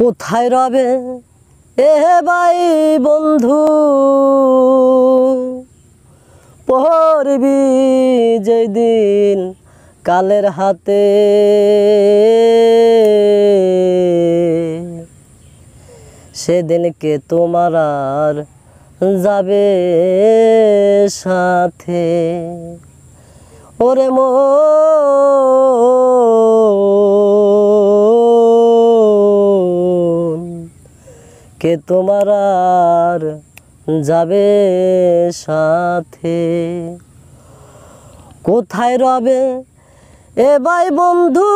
কোথায় রবে এ ভাই বন্ধু পড়বি যেদিন কালের হাতে সেদিনকে তোমার আর যাবে সাথে ওরে মোর কে তোমার আর যাবে সাথে কোথায় রবে এ বাই বন্ধু